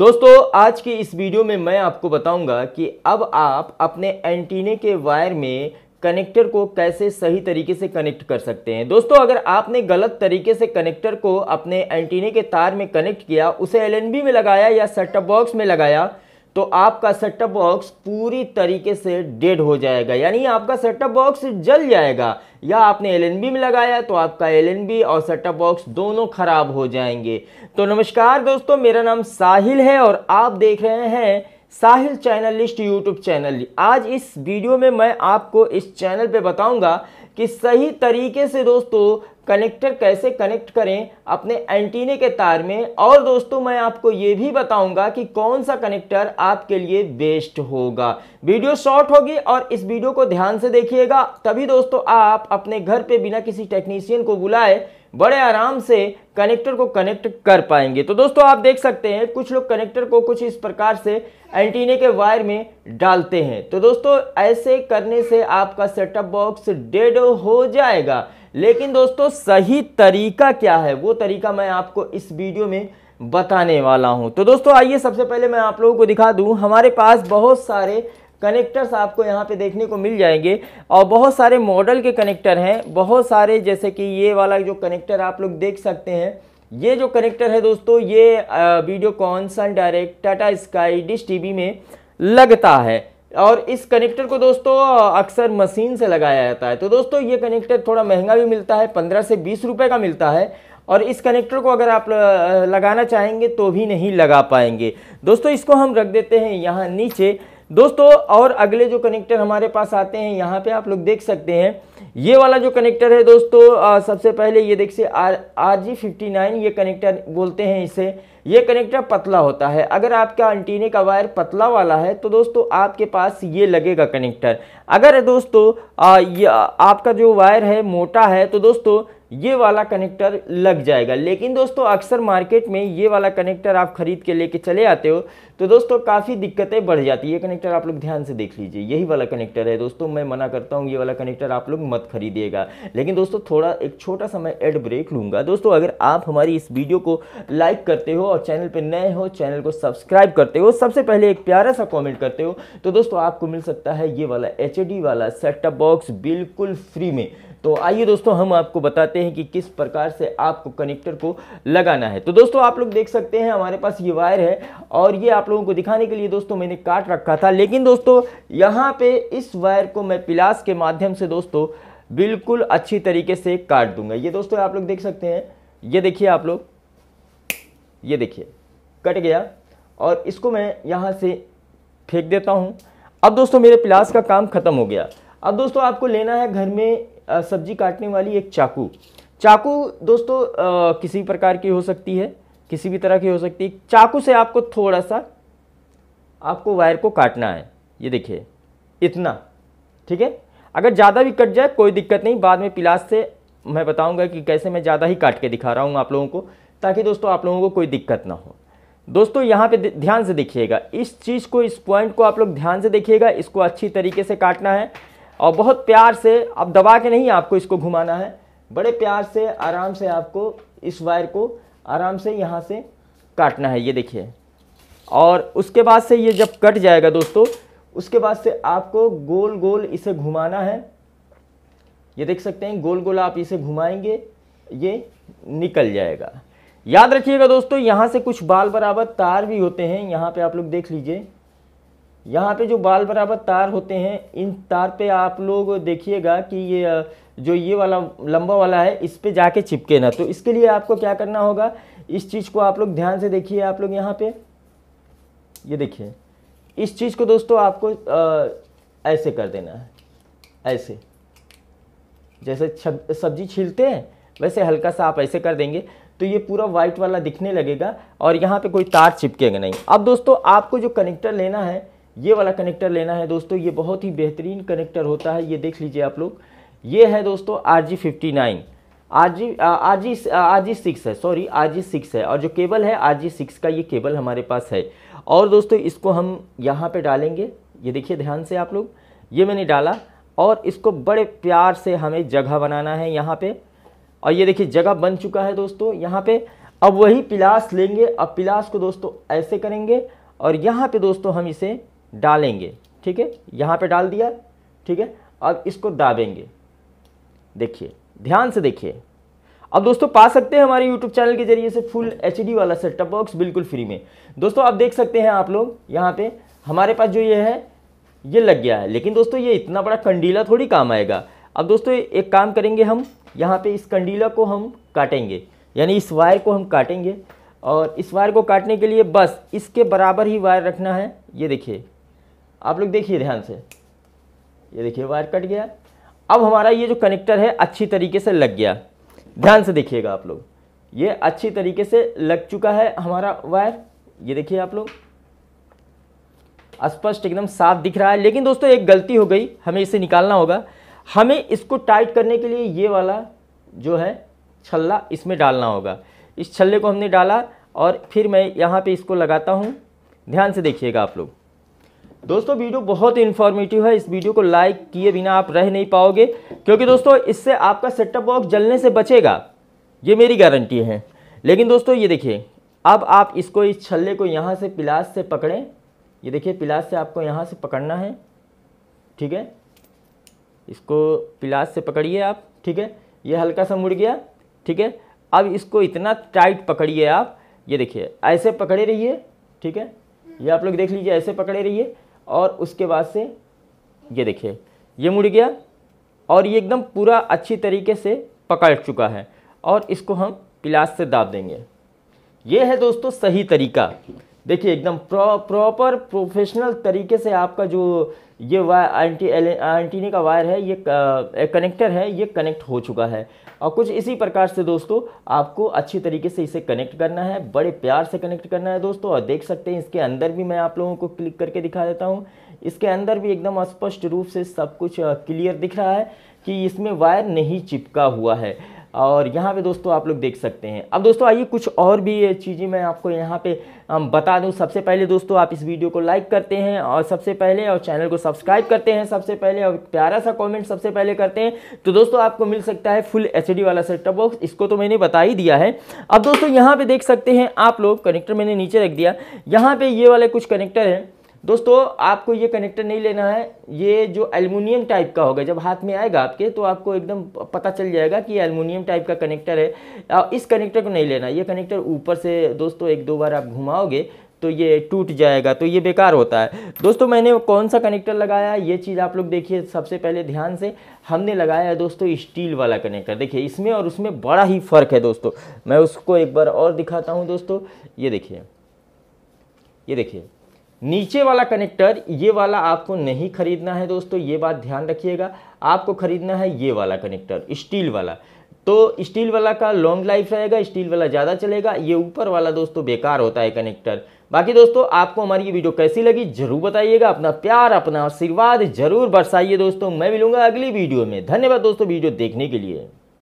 दोस्तों आज की इस वीडियो में मैं आपको बताऊंगा कि अब आप अपने एंटीने के वायर में कनेक्टर को कैसे सही तरीके से कनेक्ट कर सकते हैं दोस्तों अगर आपने गलत तरीके से कनेक्टर को अपने एंटीने के तार में कनेक्ट किया उसे एलएनबी में लगाया या सेटअप बॉक्स में लगाया तो आपका सेटअप बॉक्स पूरी तरीके से डेड हो जाएगा यानी आपका सेटअप बॉक्स जल जाएगा या आपने एल में लगाया तो आपका एल और सेटअप बॉक्स दोनों ख़राब हो जाएंगे तो नमस्कार दोस्तों मेरा नाम साहिल है और आप देख रहे हैं Sahil channel list YouTube channel आज इस वीडियो में मैं आपको इस चैनल पे बताऊंगा कि सही तरीके से दोस्तों कनेक्टर कैसे कनेक्ट करें अपने एंटीने के तार में और दोस्तों मैं आपको ये भी बताऊंगा कि कौन सा कनेक्टर आपके लिए बेस्ट होगा वीडियो शॉर्ट होगी और इस वीडियो को ध्यान से देखिएगा तभी दोस्तों आप अपने घर पे बिना किसी टेक्नीशियन को बुलाए बड़े आराम से कनेक्टर को कनेक्ट कर पाएंगे तो दोस्तों आप देख सकते हैं कुछ लोग कनेक्टर को कुछ इस प्रकार से एंटीने के वायर में डालते हैं तो दोस्तों ऐसे करने से आपका सेटअप बॉक्स डेड हो जाएगा लेकिन दोस्तों सही तरीका क्या है वो तरीका मैं आपको इस वीडियो में बताने वाला हूं तो दोस्तों आइए सबसे पहले मैं आप लोगों को दिखा दूं हमारे पास बहुत सारे कनेक्टर्स आपको यहाँ पे देखने को मिल जाएंगे और बहुत सारे मॉडल के कनेक्टर हैं बहुत सारे जैसे कि ये वाला जो कनेक्टर आप लोग देख सकते हैं ये जो कनेक्टर है दोस्तों ये वीडियो कॉन्सन direct Tata Sky dish T में लगता है और इस कनेक्टर को दोस्तों अक्सर मशीन से लगाया जाता है तो दोस्तों ये कनेक्टर थोड़ा महंगा भी मिलता है पंद्रह से बीस रुपये का मिलता है और इस कनेक्टर को अगर आप लगाना चाहेंगे तो भी नहीं लगा पाएंगे दोस्तों इसको हम रख देते हैं यहाँ नीचे दोस्तों और अगले जो कनेक्टर हमारे पास आते हैं यहाँ पे आप लोग देख सकते हैं ये वाला जो कनेक्टर है दोस्तों आ, सबसे पहले ये देखिए R R G fifty nine ये कनेक्टर बोलते हैं इसे ये कनेक्टर पतला होता है अगर आपका अंटीने का वायर पतला वाला है तो दोस्तों आपके पास ये लगेगा कनेक्टर अगर दोस्तों आ, ये आपका जो वायर है मोटा है तो दोस्तों ये वाला कनेक्टर लग जाएगा लेकिन दोस्तों अक्सर मार्केट में ये वाला कनेक्टर आप खरीद के लेके चले आते हो तो दोस्तों काफ़ी दिक्कतें बढ़ जाती है ये कनेक्टर आप लोग ध्यान से देख लीजिए यही वाला कनेक्टर है दोस्तों मैं मना करता हूँ ये वाला कनेक्टर आप लोग मत खरीदिएगा लेकिन दोस्तों थोड़ा एक छोटा सा मैं एड ब्रेक लूँगा दोस्तों अगर आप हमारी इस वीडियो को लाइक करते हो और चैनल पर नए हो चैनल को सब्सक्राइब करते हो सबसे पहले एक प्यारा सा कॉमेंट करते हो तो दोस्तों आपको मिल सकता है ये वाला एच वाला सेट टॉप बॉक्स बिल्कुल फ्री में तो आइए दोस्तों हम आपको बताते हैं कि किस प्रकार से आपको कनेक्टर को लगाना है तो दोस्तों आप लोग देख सकते हैं हमारे पास ये वायर है और ये आप लोगों को दिखाने के लिए दोस्तों मैंने काट रखा था लेकिन दोस्तों यहाँ पे इस वायर को मैं पिलास के माध्यम से दोस्तों बिल्कुल अच्छी तरीके से काट दूंगा ये दोस्तों आप लोग देख सकते हैं ये देखिए आप लोग ये देखिए कट गया और इसको मैं यहाँ से फेंक देता हूँ अब दोस्तों मेरे प्लास का काम ख़त्म हो गया अब दोस्तों आपको लेना है घर में सब्जी काटने वाली एक चाकू चाकू दोस्तों आ, किसी प्रकार की हो सकती है किसी भी तरह की हो सकती है चाकू से आपको थोड़ा सा आपको वायर को काटना है ये देखिए इतना ठीक है अगर ज़्यादा भी कट जाए कोई दिक्कत नहीं बाद में पिलास से मैं बताऊंगा कि कैसे मैं ज़्यादा ही काट के दिखा रहा हूँ आप लोगों को ताकि दोस्तों आप लोगों को कोई दिक्कत ना हो दोस्तों यहाँ पे ध्यान से देखिएगा इस चीज़ को इस पॉइंट को आप लोग ध्यान से देखिएगा इसको अच्छी तरीके से काटना है और बहुत प्यार से आप दबा के नहीं आपको इसको घुमाना है बड़े प्यार से आराम से आपको इस वायर को आराम से यहाँ से काटना है ये देखिए और उसके बाद से ये जब कट जाएगा दोस्तों उसके बाद से आपको गोल गोल इसे घुमाना है ये देख सकते हैं गोल गोल आप इसे घुमाएंगे ये निकल जाएगा याद रखिएगा दोस्तों यहाँ से कुछ बाल बराबर तार भी होते हैं यहाँ पे आप लोग देख लीजिए यहाँ पे जो बाल बराबर तार होते हैं इन तार पे आप लोग देखिएगा कि ये जो ये वाला लंबा वाला है इस पे जाके चिपके ना तो इसके लिए आपको क्या करना होगा इस चीज़ को आप लोग ध्यान से देखिए आप लोग यहाँ पे ये देखिए इस चीज़ को दोस्तों आपको आ, ऐसे कर देना है ऐसे जैसे सब्जी छीलते हैं वैसे हल्का सा आप ऐसे कर देंगे तो ये पूरा वाइट वाला दिखने लगेगा और यहाँ पे कोई तार चिपकेगा नहीं अब दोस्तों आपको जो कनेक्टर लेना है ये वाला कनेक्टर लेना है दोस्तों ये बहुत ही बेहतरीन कनेक्टर होता है ये देख लीजिए आप लोग ये है दोस्तों R G fifty nine R G R G R G six है सॉरी आर जी सिक्स है और जो केबल है आर जी सिक्स का ये केबल हमारे पास है और दोस्तों इसको हम यहाँ पे डालेंगे ये देखिए ध्यान से आप लोग ये मैंने डाला और इसको बड़े प्यार से हमें जगह बनाना है यहाँ पर और ये देखिए जगह बन चुका है दोस्तों यहाँ पर अब वही पिलास लेंगे अब पिलास को दोस्तों ऐसे करेंगे और यहाँ पर दोस्तों हम इसे डालेंगे ठीक है यहाँ पे डाल दिया ठीक है अब इसको दाबेंगे देखिए ध्यान से देखिए अब दोस्तों पा सकते हैं हमारे YouTube चैनल के जरिए से फुल एच वाला सेटअप बॉक्स बिल्कुल फ्री में दोस्तों आप देख सकते हैं आप लोग यहाँ पे हमारे पास जो ये है ये लग गया है लेकिन दोस्तों ये इतना बड़ा कंडीला थोड़ी काम आएगा अब दोस्तों एक काम करेंगे हम यहाँ पे इस कंडीला को हम काटेंगे यानी इस वायर को हम काटेंगे और इस वायर को काटने के लिए बस इसके बराबर ही वायर रखना है ये देखिए आप लोग देखिए ध्यान से ये देखिए वायर कट गया अब हमारा ये जो कनेक्टर है अच्छी तरीके से लग गया ध्यान से देखिएगा आप लोग ये अच्छी तरीके से लग चुका है हमारा वायर ये देखिए आप लोग स्पष्ट एकदम साफ दिख रहा है लेकिन दोस्तों एक गलती हो गई हमें इसे निकालना होगा हमें इसको टाइट करने के लिए ये वाला जो है छल्ला इसमें डालना होगा इस छल्ले को हमने डाला और फिर मैं यहाँ पे इसको लगाता हूँ ध्यान से देखिएगा आप लोग दोस्तों वीडियो बहुत ही इन्फॉर्मेटिव है इस वीडियो को लाइक किए बिना आप रह नहीं पाओगे क्योंकि दोस्तों इससे आपका सेटअप बॉक्स जलने से बचेगा ये मेरी गारंटी है लेकिन दोस्तों ये देखिए अब आप इसको इस छल्ले को यहाँ से पिलास से पकड़ें ये देखिए पिलास से आपको यहाँ से पकड़ना है ठीक है इसको पिलास से पकड़िए आप ठीक है ये हल्का सा मुड़ गया ठीक है अब इसको इतना टाइट पकड़िए आप ये देखिए ऐसे पकड़े रहिए ठीक है ये आप लोग देख लीजिए ऐसे पकड़े रहिए और उसके बाद से ये देखिए ये मुड़ गया और ये एकदम पूरा अच्छी तरीके से पकड़ चुका है और इसको हम पिलास से दाब देंगे ये है दोस्तों सही तरीका देखिए एकदम प्रॉपर प्रोफेशनल तरीके से आपका जो ये वायर एंटी एंटीने का वायर है ये कनेक्टर है ये कनेक्ट हो चुका है और कुछ इसी प्रकार से दोस्तों आपको अच्छी तरीके से इसे कनेक्ट करना है बड़े प्यार से कनेक्ट करना है दोस्तों और देख सकते हैं इसके अंदर भी मैं आप लोगों को क्लिक करके दिखा देता हूँ इसके अंदर भी एकदम स्पष्ट रूप से सब कुछ क्लियर दिख रहा है कि इसमें वायर नहीं चिपका हुआ है और यहाँ पे दोस्तों आप लोग देख सकते हैं अब दोस्तों आइए कुछ और भी चीज़ें मैं आपको यहाँ पे बता दूँ सबसे पहले दोस्तों आप इस वीडियो को लाइक करते हैं और सबसे पहले और चैनल को सब्सक्राइब करते हैं सबसे पहले और प्यारा सा कमेंट सबसे पहले करते हैं तो दोस्तों आपको मिल सकता है फुल एच वाला सेटअप बॉक्स इसको तो मैंने बता ही दिया है अब दोस्तों यहाँ पर देख सकते हैं आप लोग कनेक्टर मैंने नीचे रख दिया यहाँ पर ये वाले कुछ कनेक्टर हैं दोस्तों आपको ये कनेक्टर नहीं लेना है ये जो एलमिनियम टाइप का होगा जब हाथ में आएगा आपके तो आपको एकदम पता चल जाएगा कि एलमिनियम टाइप का कनेक्टर है इस कनेक्टर को नहीं लेना ये कनेक्टर ऊपर से दोस्तों एक दो बार आप घुमाओगे तो ये टूट जाएगा तो ये बेकार होता है दोस्तों मैंने कौन सा कनेक्टर लगाया ये चीज़ आप लोग देखिए सबसे पहले ध्यान से हमने लगाया है दोस्तों स्टील वाला कनेक्टर देखिए इसमें और उसमें बड़ा ही फ़र्क है दोस्तों मैं उसको एक बार और दिखाता हूँ दोस्तों ये देखिए ये देखिए नीचे वाला कनेक्टर ये वाला आपको नहीं खरीदना है दोस्तों ये बात ध्यान रखिएगा आपको खरीदना है ये वाला कनेक्टर स्टील वाला तो स्टील वाला का लॉन्ग लाइफ रहेगा स्टील वाला ज़्यादा चलेगा ये ऊपर वाला दोस्तों बेकार होता है कनेक्टर बाकी दोस्तों आपको हमारी ये वीडियो कैसी लगी जरूर बताइएगा अपना प्यार अपना आशीर्वाद जरूर बरसाइए दोस्तों मैं मिलूंगा अगली वीडियो में धन्यवाद दोस्तों वीडियो देखने के लिए